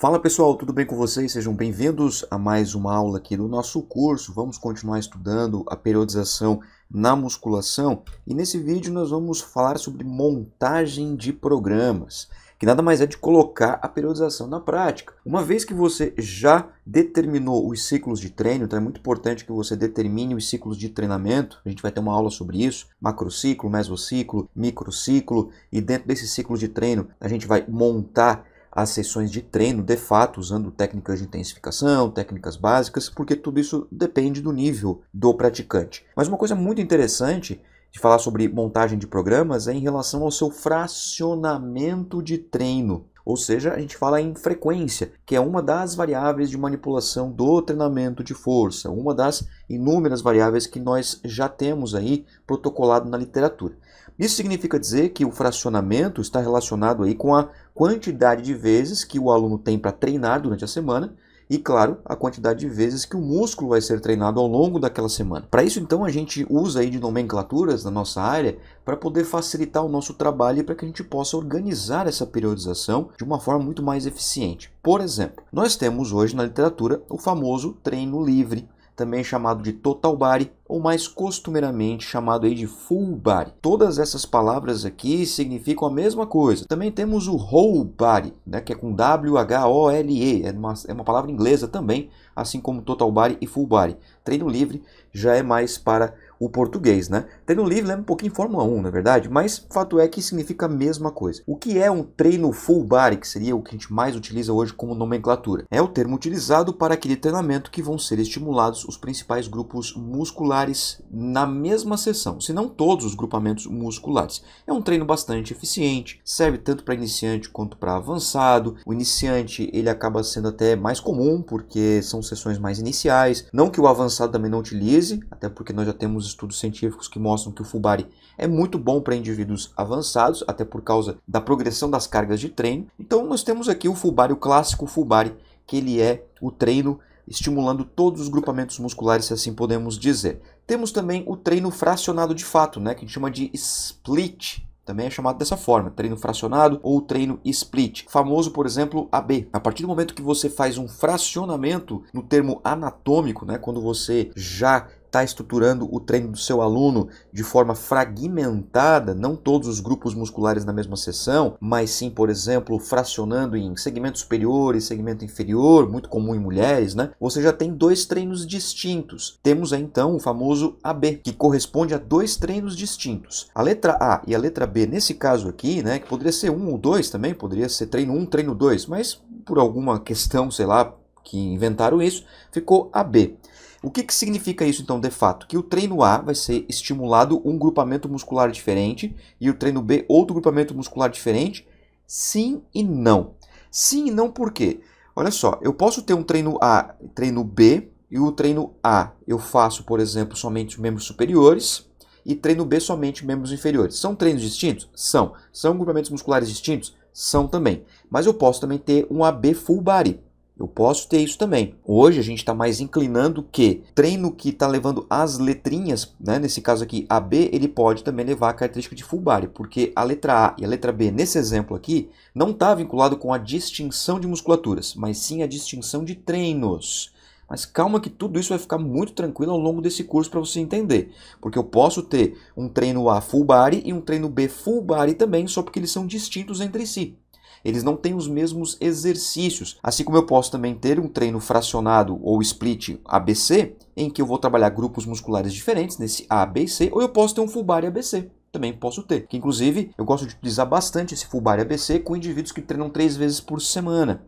Fala pessoal, tudo bem com vocês? Sejam bem-vindos a mais uma aula aqui do nosso curso. Vamos continuar estudando a periodização na musculação e nesse vídeo nós vamos falar sobre montagem de programas, que nada mais é de colocar a periodização na prática. Uma vez que você já determinou os ciclos de treino, então é muito importante que você determine os ciclos de treinamento. A gente vai ter uma aula sobre isso, macrociclo, mesociclo, microciclo e dentro desses ciclos de treino a gente vai montar as sessões de treino, de fato, usando técnicas de intensificação, técnicas básicas, porque tudo isso depende do nível do praticante. Mas uma coisa muito interessante de falar sobre montagem de programas é em relação ao seu fracionamento de treino. Ou seja, a gente fala em frequência, que é uma das variáveis de manipulação do treinamento de força, uma das inúmeras variáveis que nós já temos aí protocolado na literatura. Isso significa dizer que o fracionamento está relacionado aí com a quantidade de vezes que o aluno tem para treinar durante a semana e, claro, a quantidade de vezes que o músculo vai ser treinado ao longo daquela semana. Para isso, então, a gente usa aí de nomenclaturas na nossa área para poder facilitar o nosso trabalho e para que a gente possa organizar essa periodização de uma forma muito mais eficiente. Por exemplo, nós temos hoje na literatura o famoso treino livre também chamado de total body ou mais costumeiramente chamado aí de full body. Todas essas palavras aqui significam a mesma coisa. Também temos o whole body, né, que é com W H O L E, é uma, é uma palavra inglesa também, assim como total body e full body. Treino livre já é mais para o português, né? Treino livre lembra né? um pouquinho Fórmula 1, na é verdade, mas fato é que significa a mesma coisa. O que é um treino full body, que seria o que a gente mais utiliza hoje como nomenclatura? É o termo utilizado para aquele treinamento que vão ser estimulados os principais grupos musculares na mesma sessão, se não todos os grupamentos musculares. É um treino bastante eficiente, serve tanto para iniciante quanto para avançado. O iniciante, ele acaba sendo até mais comum, porque são sessões mais iniciais. Não que o avançado também não utilize, até porque nós já temos estudos científicos que mostram que o Fubari é muito bom para indivíduos avançados, até por causa da progressão das cargas de treino. Então nós temos aqui o Fubari, o clássico Fubari, que ele é o treino estimulando todos os grupamentos musculares, se assim podemos dizer. Temos também o treino fracionado de fato, né, que a gente chama de split, também é chamado dessa forma, treino fracionado ou treino split, famoso, por exemplo, AB. A partir do momento que você faz um fracionamento no termo anatômico, né, quando você já está estruturando o treino do seu aluno de forma fragmentada, não todos os grupos musculares na mesma sessão, mas sim, por exemplo, fracionando em segmento superior e segmento inferior, muito comum em mulheres, né? Você já tem dois treinos distintos. Temos aí, então o famoso AB, que corresponde a dois treinos distintos. A letra A e a letra B, nesse caso aqui, né, que poderia ser um ou dois também, poderia ser treino um, treino dois, mas por alguma questão, sei lá, que inventaram isso, ficou AB. O que, que significa isso, então, de fato? Que o treino A vai ser estimulado um grupamento muscular diferente e o treino B outro grupamento muscular diferente? Sim e não. Sim e não por quê? Olha só, eu posso ter um treino A, treino B e o treino A eu faço, por exemplo, somente membros superiores e treino B somente membros inferiores. São treinos distintos? São. São grupamentos musculares distintos? São também. Mas eu posso também ter um AB full body. Eu posso ter isso também. Hoje a gente está mais inclinando que treino que está levando as letrinhas, né? nesse caso aqui AB, ele pode também levar a característica de full body, porque a letra A e a letra B, nesse exemplo aqui, não está vinculado com a distinção de musculaturas, mas sim a distinção de treinos. Mas calma que tudo isso vai ficar muito tranquilo ao longo desse curso para você entender. Porque eu posso ter um treino A full body e um treino B full body também, só porque eles são distintos entre si eles não têm os mesmos exercícios. Assim como eu posso também ter um treino fracionado ou split ABC, em que eu vou trabalhar grupos musculares diferentes nesse ABC, ou eu posso ter um full body ABC também posso ter. Que inclusive eu gosto de utilizar bastante esse full body ABC com indivíduos que treinam três vezes por semana.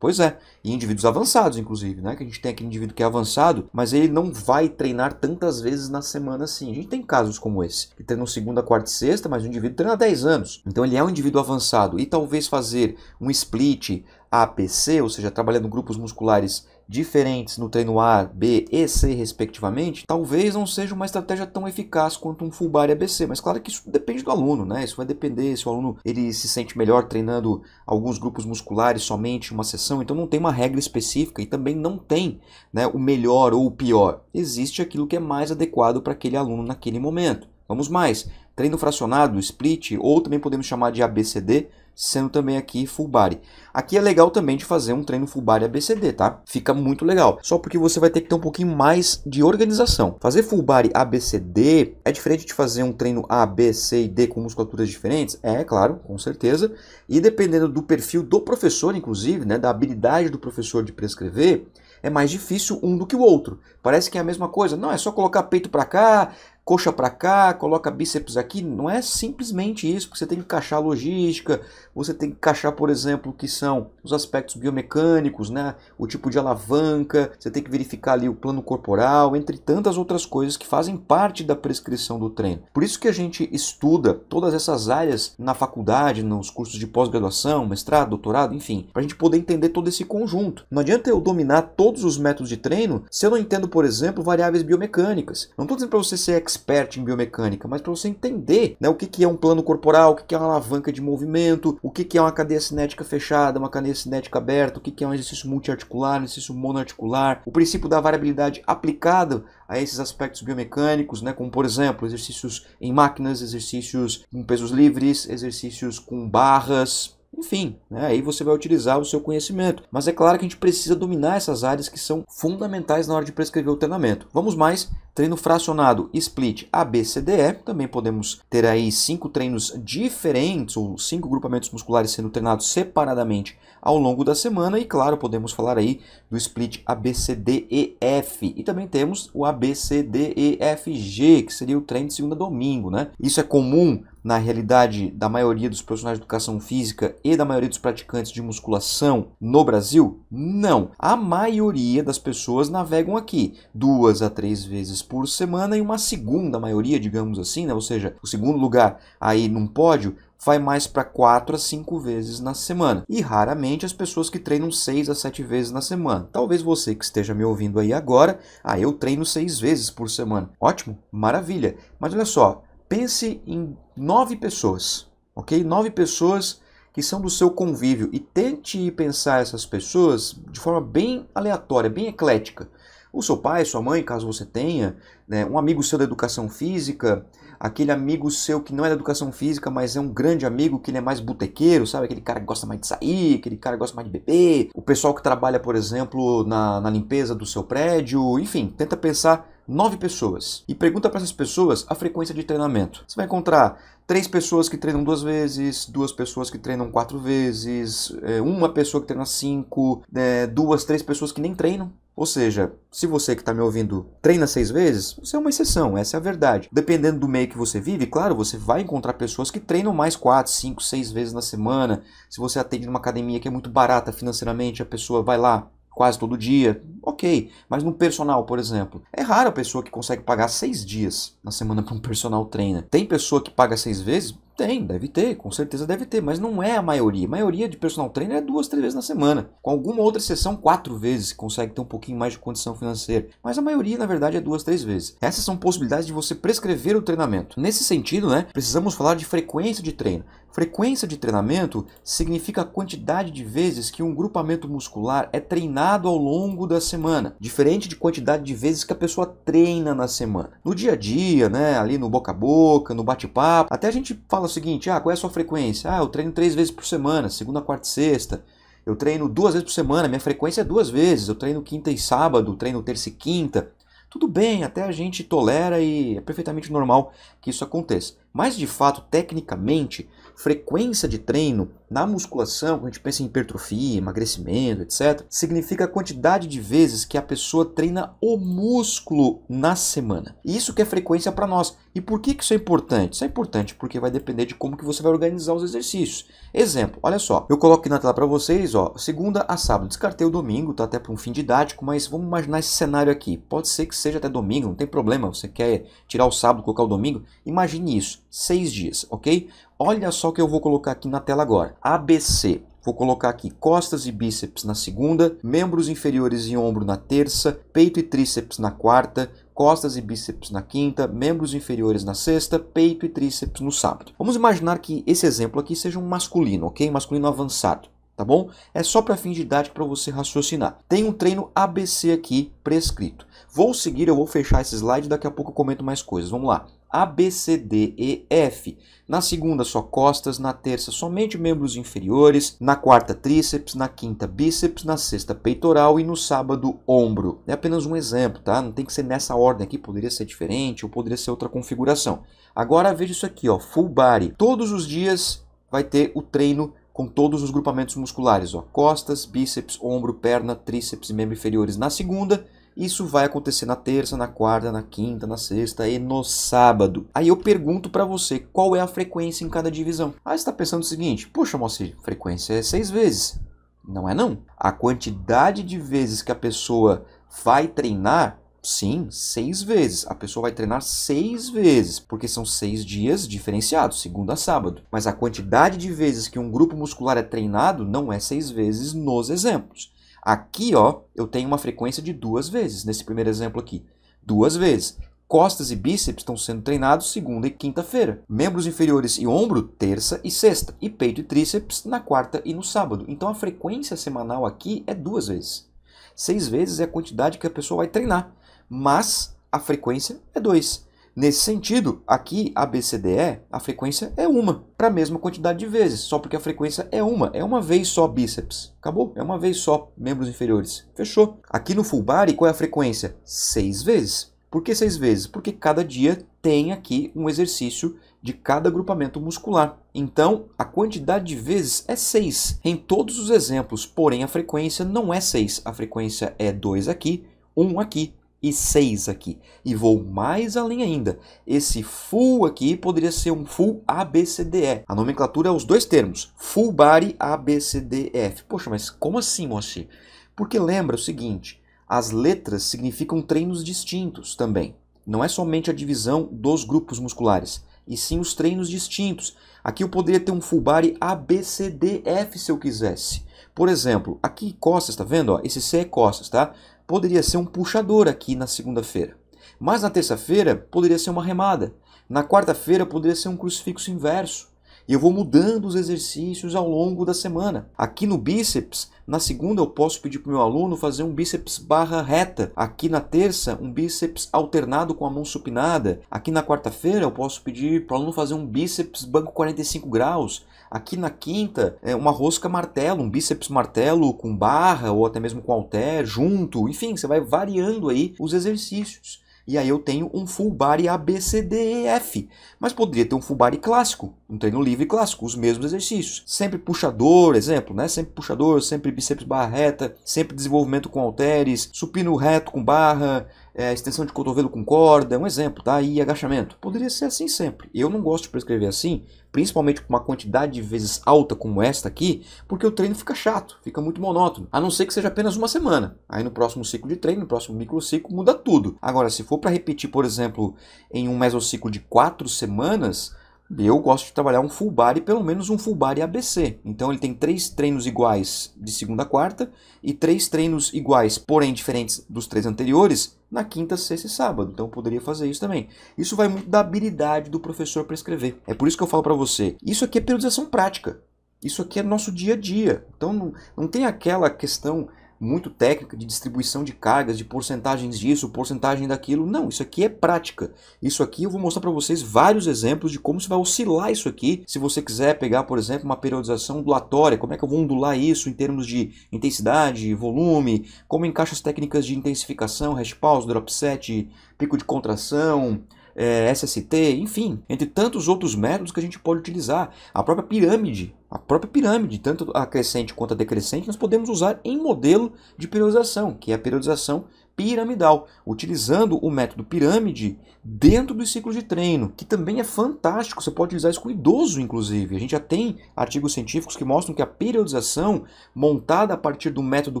Pois é, e indivíduos avançados, inclusive, né? Que a gente tem aquele indivíduo que é avançado, mas ele não vai treinar tantas vezes na semana assim. A gente tem casos como esse, que treina segunda, quarta e sexta, mas o indivíduo treina 10 anos. Então ele é um indivíduo avançado. E talvez fazer um split APC, ou seja, trabalhando grupos musculares diferentes no treino A, B e C, respectivamente, talvez não seja uma estratégia tão eficaz quanto um full bar e ABC. Mas claro que isso depende do aluno, né? Isso vai depender se o aluno ele se sente melhor treinando alguns grupos musculares somente uma sessão. Então não tem uma regra específica e também não tem né, o melhor ou o pior. Existe aquilo que é mais adequado para aquele aluno naquele momento. Vamos mais. Treino fracionado, split, ou também podemos chamar de ABCD, sendo também aqui full body. Aqui é legal também de fazer um treino full body ABCD, tá? Fica muito legal. Só porque você vai ter que ter um pouquinho mais de organização. Fazer full body ABCD é diferente de fazer um treino A, B, C e D com musculaturas diferentes? É, claro, com certeza. E dependendo do perfil do professor, inclusive, né, da habilidade do professor de prescrever, é mais difícil um do que o outro. Parece que é a mesma coisa. Não, é só colocar peito para cá, coxa para cá, coloca bíceps aqui. Não é simplesmente isso, porque você tem que encaixar a logística, você tem que encaixar, por exemplo, que são os aspectos biomecânicos, né? o tipo de alavanca, você tem que verificar ali o plano corporal, entre tantas outras coisas que fazem parte da prescrição do treino. Por isso que a gente estuda todas essas áreas na faculdade, nos cursos de pós-graduação, mestrado, doutorado, enfim, para a gente poder entender todo esse conjunto. Não adianta eu dominar todos os métodos de treino se eu não entendo, por exemplo, variáveis biomecânicas. Não estou dizendo para você ser expert expert em biomecânica, mas para você entender né, o que, que é um plano corporal, o que, que é uma alavanca de movimento, o que, que é uma cadeia cinética fechada, uma cadeia cinética aberta, o que, que é um exercício multiarticular, um exercício monoarticular, o princípio da variabilidade aplicado a esses aspectos biomecânicos, né, como por exemplo exercícios em máquinas, exercícios com pesos livres, exercícios com barras, enfim, né? aí você vai utilizar o seu conhecimento. Mas é claro que a gente precisa dominar essas áreas que são fundamentais na hora de prescrever o treinamento. Vamos mais Treino fracionado split ABCDE, também podemos ter aí cinco treinos diferentes ou cinco grupamentos musculares sendo treinados separadamente ao longo da semana e claro, podemos falar aí do split ABCDEF e também temos o ABCDEFG, que seria o treino de segunda a domingo, né? Isso é comum na realidade da maioria dos profissionais de educação física e da maioria dos praticantes de musculação no Brasil? Não. A maioria das pessoas navegam aqui duas a três vezes vezes por semana e uma segunda maioria, digamos assim, né? ou seja, o segundo lugar aí num pódio vai mais para 4 a 5 vezes na semana. E raramente as pessoas que treinam 6 a 7 vezes na semana. Talvez você que esteja me ouvindo aí agora, ah, eu treino 6 vezes por semana. Ótimo, maravilha. Mas olha só, pense em 9 pessoas, ok? 9 pessoas que são do seu convívio e tente pensar essas pessoas de forma bem aleatória, bem eclética o seu pai, sua mãe, caso você tenha, né, um amigo seu da educação física, aquele amigo seu que não é da educação física, mas é um grande amigo, que ele é mais botequeiro, sabe? Aquele cara que gosta mais de sair, aquele cara que gosta mais de beber, o pessoal que trabalha, por exemplo, na, na limpeza do seu prédio, enfim, tenta pensar nove pessoas e pergunta para essas pessoas a frequência de treinamento. Você vai encontrar três pessoas que treinam duas vezes, duas pessoas que treinam quatro vezes, é, uma pessoa que treina cinco, né, duas, três pessoas que nem treinam. Ou seja, se você que está me ouvindo treina seis vezes, você é uma exceção, essa é a verdade. Dependendo do meio que você vive, claro, você vai encontrar pessoas que treinam mais quatro, cinco, seis vezes na semana. Se você atende numa academia que é muito barata financeiramente, a pessoa vai lá, quase todo dia, ok. Mas no personal, por exemplo, é rara a pessoa que consegue pagar seis dias na semana para um personal trainer. Tem pessoa que paga seis vezes? Tem, deve ter, com certeza deve ter, mas não é a maioria. A maioria de personal trainer é duas, três vezes na semana. Com alguma outra exceção, quatro vezes, consegue ter um pouquinho mais de condição financeira. Mas a maioria, na verdade, é duas, três vezes. Essas são possibilidades de você prescrever o treinamento. Nesse sentido, né, precisamos falar de frequência de treino. Frequência de treinamento significa a quantidade de vezes que um grupamento muscular é treinado ao longo da semana, diferente de quantidade de vezes que a pessoa treina na semana. No dia a dia, né, ali no boca a boca, no bate-papo, até a gente fala o seguinte: ah, qual é a sua frequência? Ah, eu treino três vezes por semana, segunda, quarta e sexta. Eu treino duas vezes por semana, minha frequência é duas vezes. Eu treino quinta e sábado, treino terça e quinta. Tudo bem, até a gente tolera e é perfeitamente normal que isso aconteça. Mas de fato, tecnicamente, frequência de treino na musculação, quando a gente pensa em hipertrofia, emagrecimento, etc, significa a quantidade de vezes que a pessoa treina o músculo na semana. E isso que é frequência para nós. E por que, que isso é importante? Isso é importante porque vai depender de como que você vai organizar os exercícios. Exemplo, olha só, eu coloco aqui na tela para vocês, ó, segunda a sábado, descartei o domingo, tá até para um fim didático, mas vamos imaginar esse cenário aqui. Pode ser que seja até domingo, não tem problema, você quer tirar o sábado, colocar o domingo, imagine isso seis dias, ok? Olha só o que eu vou colocar aqui na tela agora. ABC. Vou colocar aqui costas e bíceps na segunda, membros inferiores e ombro na terça, peito e tríceps na quarta, costas e bíceps na quinta, membros inferiores na sexta, peito e tríceps no sábado. Vamos imaginar que esse exemplo aqui seja um masculino, ok? Masculino avançado tá bom? É só para fim didático para você raciocinar. Tem um treino ABC aqui prescrito. Vou seguir, eu vou fechar esse slide, daqui a pouco eu comento mais coisas. Vamos lá. A, B, C, D, E, F. Na segunda, só costas. Na terça, somente membros inferiores. Na quarta, tríceps. Na quinta, bíceps. Na sexta, peitoral. E no sábado, ombro. É apenas um exemplo, tá? Não tem que ser nessa ordem aqui. Poderia ser diferente ou poderia ser outra configuração. Agora, veja isso aqui, ó. Full body. Todos os dias vai ter o treino com todos os grupamentos musculares, ó. Costas, bíceps, ombro, perna, tríceps e membros inferiores na segunda isso vai acontecer na terça, na quarta, na quinta, na sexta e no sábado. Aí eu pergunto para você qual é a frequência em cada divisão. Aí você está pensando o seguinte: poxa, moça, frequência é seis vezes. Não é não. A quantidade de vezes que a pessoa vai treinar Sim, seis vezes. A pessoa vai treinar seis vezes, porque são seis dias diferenciados, segunda a sábado. Mas a quantidade de vezes que um grupo muscular é treinado não é seis vezes nos exemplos. Aqui, ó, eu tenho uma frequência de duas vezes, nesse primeiro exemplo aqui. Duas vezes. Costas e bíceps estão sendo treinados segunda e quinta-feira. Membros inferiores e ombro, terça e sexta. E peito e tríceps na quarta e no sábado. Então a frequência semanal aqui é duas vezes. Seis vezes é a quantidade que a pessoa vai treinar. Mas a frequência é dois. Nesse sentido, aqui a BCDE, a frequência é uma, para a mesma quantidade de vezes, só porque a frequência é uma, é uma vez só bíceps. Acabou? É uma vez só membros inferiores. Fechou. Aqui no full body, qual é a frequência? Seis vezes. Por que seis vezes? Porque cada dia tem aqui um exercício de cada agrupamento muscular. Então, a quantidade de vezes é 6 em todos os exemplos, porém a frequência não é 6. A frequência é 2 aqui, 1 um aqui, e 6 aqui. E vou mais além ainda. Esse full aqui poderia ser um full ABCDE. A nomenclatura é os dois termos. Full body ABCDF. Poxa, mas como assim, Moacir? Porque lembra o seguinte, as letras significam treinos distintos também. Não é somente a divisão dos grupos musculares, e sim os treinos distintos. Aqui eu poderia ter um full body ABCDF se eu quisesse. Por exemplo, aqui costas, tá vendo? Ó, esse C é costas, tá? poderia ser um puxador aqui na segunda-feira. Mas na terça-feira poderia ser uma remada. Na quarta-feira poderia ser um crucifixo inverso. E eu vou mudando os exercícios ao longo da semana. Aqui no bíceps, na segunda eu posso pedir para o meu aluno fazer um bíceps barra reta. Aqui na terça, um bíceps alternado com a mão supinada. Aqui na quarta-feira eu posso pedir para o aluno fazer um bíceps banco 45 graus. Aqui na quinta, é uma rosca martelo, um bíceps martelo com barra ou até mesmo com halter junto. Enfim, você vai variando aí os exercícios. E aí eu tenho um full body ABCDEF. Mas poderia ter um full body clássico, um treino livre clássico, os mesmos exercícios. Sempre puxador, exemplo, né? Sempre puxador, sempre bíceps barra reta, sempre desenvolvimento com halteres, supino reto com barra, é, extensão de cotovelo com corda, é um exemplo, tá? E agachamento. Poderia ser assim sempre. Eu não gosto de prescrever assim, principalmente com uma quantidade de vezes alta como esta aqui, porque o treino fica chato, fica muito monótono. A não ser que seja apenas uma semana. Aí no próximo ciclo de treino, no próximo microciclo, muda tudo. Agora, se for para repetir, por exemplo, em um mesociclo de quatro semanas, eu gosto de trabalhar um full body, pelo menos um full body ABC. Então ele tem três treinos iguais de segunda a quarta e três treinos iguais, porém diferentes dos três anteriores, na quinta, sexta e sábado. Então eu poderia fazer isso também. Isso vai muito da habilidade do professor para escrever. É por isso que eu falo para você, isso aqui é periodização prática. Isso aqui é nosso dia a dia. Então não, não tem aquela questão muito técnica de distribuição de cargas, de porcentagens disso, porcentagem daquilo. Não, isso aqui é prática. Isso aqui eu vou mostrar para vocês vários exemplos de como você vai oscilar isso aqui. Se você quiser pegar, por exemplo, uma periodização ondulatória, como é que eu vou ondular isso em termos de intensidade, volume, como encaixa as técnicas de intensificação, hash pause, drop set, pico de contração, é, SST, enfim, entre tantos outros métodos que a gente pode utilizar. A própria pirâmide, a própria pirâmide, tanto a crescente quanto a decrescente, nós podemos usar em modelo de periodização, que é a periodização piramidal, utilizando o método pirâmide dentro dos ciclos de treino, que também é fantástico. Você pode utilizar isso com idoso, inclusive. A gente já tem artigos científicos que mostram que a periodização montada a partir do método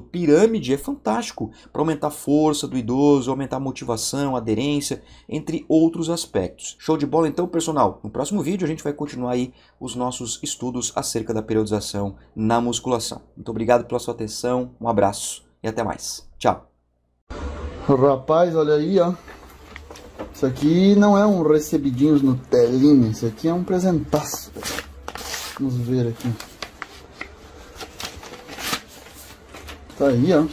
pirâmide é fantástico para aumentar a força do idoso, aumentar a motivação, a aderência, entre outros aspectos. Show de bola, então, pessoal. No próximo vídeo a gente vai continuar aí os nossos estudos acerca da periodização na musculação. Muito obrigado pela sua atenção, um abraço e até mais. Tchau! Rapaz, olha aí, ó. Isso aqui não é um recebidinhos no telinho. isso aqui é um presentaço. Vamos ver aqui. Tá aí, ó.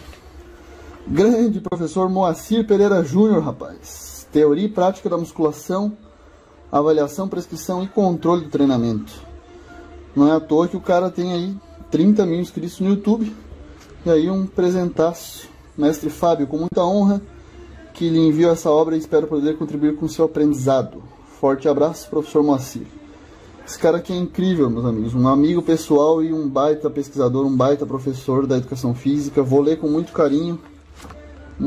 Grande professor Moacir Pereira Júnior, rapaz. Teoria e prática da musculação, avaliação, prescrição e controle do treinamento. Não é à toa que o cara tem aí 30 mil inscritos no YouTube. E aí um presentaço mestre Fábio, com muita honra que lhe envio essa obra e espero poder contribuir com seu aprendizado. Forte abraço, professor Moacir. Esse cara aqui é incrível, meus amigos. Um amigo pessoal e um baita pesquisador, um baita professor da educação física. Vou ler com muito carinho.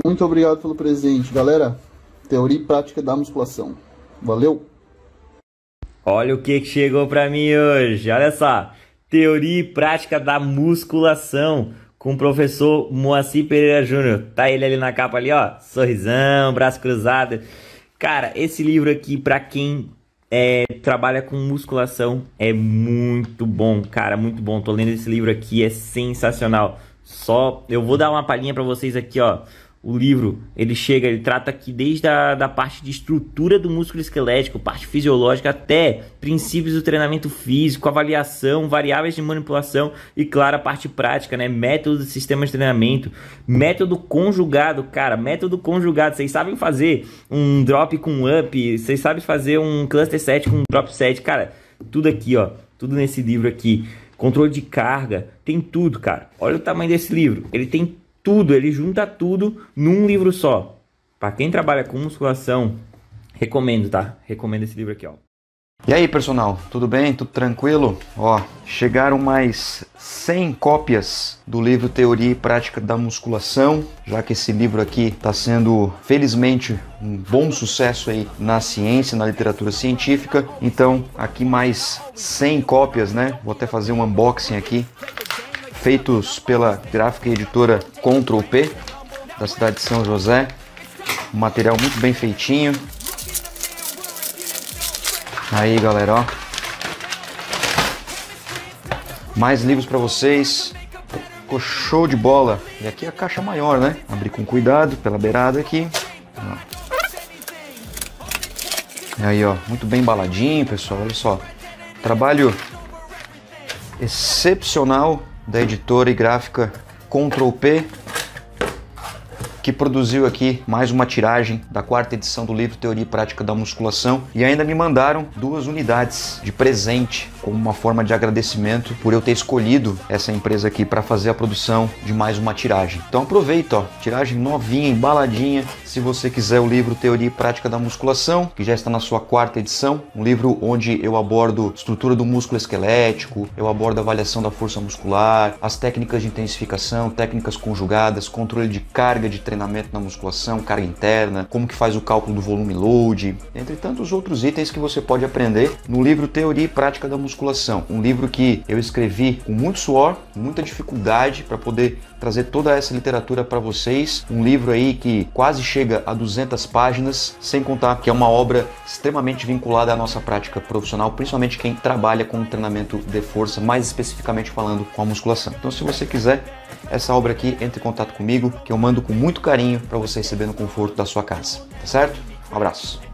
Muito obrigado pelo presente, galera. Teoria e prática da musculação. Valeu! Olha o que chegou para mim hoje. Olha só. Teoria e prática da musculação com o professor Moacir Pereira Júnior. Tá ele ali na capa ali, ó, sorrisão, braço cruzado. Cara, esse livro aqui para quem é, trabalha com musculação é muito bom, cara, muito bom. Tô lendo esse livro aqui, é sensacional. Só eu vou dar uma palhinha para vocês aqui, ó o livro ele chega, ele trata aqui desde a da parte de estrutura do músculo esquelético, parte fisiológica, até princípios do treinamento físico, avaliação, variáveis de manipulação e, claro, a parte prática, né? Método de sistema de treinamento, método conjugado, cara, método conjugado. Vocês sabem fazer um drop com up, vocês sabem fazer um cluster set com um drop set, cara, tudo aqui, ó, tudo nesse livro aqui. Controle de carga, tem tudo, cara. Olha o tamanho desse livro. Ele tem tudo, ele junta tudo num livro só. Para quem trabalha com musculação, recomendo, tá? Recomendo esse livro aqui, ó. E aí, pessoal, tudo bem? Tudo tranquilo? Ó, chegaram mais 100 cópias do livro Teoria e Prática da Musculação, já que esse livro aqui está sendo, felizmente, um bom sucesso aí na ciência, na literatura científica. Então, aqui mais 100 cópias, né? Vou até fazer um unboxing aqui feitos pela gráfica editora Ctrl P, da cidade de São José. Um material muito bem feitinho. Aí, galera, ó. Mais livros para vocês. Ficou show de bola. E aqui é a caixa maior, né? Abrir com cuidado pela beirada aqui. Ó. Aí, ó. Muito bem embaladinho, pessoal. Olha só. Trabalho excepcional da editora e gráfica Ctrl P que produziu aqui mais uma tiragem da quarta edição do livro Teoria e Prática da Musculação e ainda me mandaram duas unidades de presente como uma forma de agradecimento por eu ter escolhido essa empresa aqui para fazer a produção de mais uma tiragem. Então aproveita, ó, tiragem novinha, embaladinha. Se você quiser o livro Teoria e Prática da Musculação, que já está na sua quarta edição, um livro onde eu abordo estrutura do músculo esquelético, eu abordo avaliação da força muscular, as técnicas de intensificação, técnicas conjugadas, controle de carga de treinamento na musculação, carga interna, como que faz o cálculo do volume load, entre tantos outros itens que você pode aprender no livro Teoria e Prática da Musculação, um livro que eu escrevi com muito suor, muita dificuldade para poder trazer toda essa literatura para vocês. Um livro aí que quase chega a 200 páginas, sem contar que é uma obra extremamente vinculada à nossa prática profissional, principalmente quem trabalha com treinamento de força, mais especificamente falando com a musculação. Então, se você quiser essa obra aqui, entre em contato comigo, que eu mando com muito carinho para você receber no conforto da sua casa. Tá certo? Um abraço.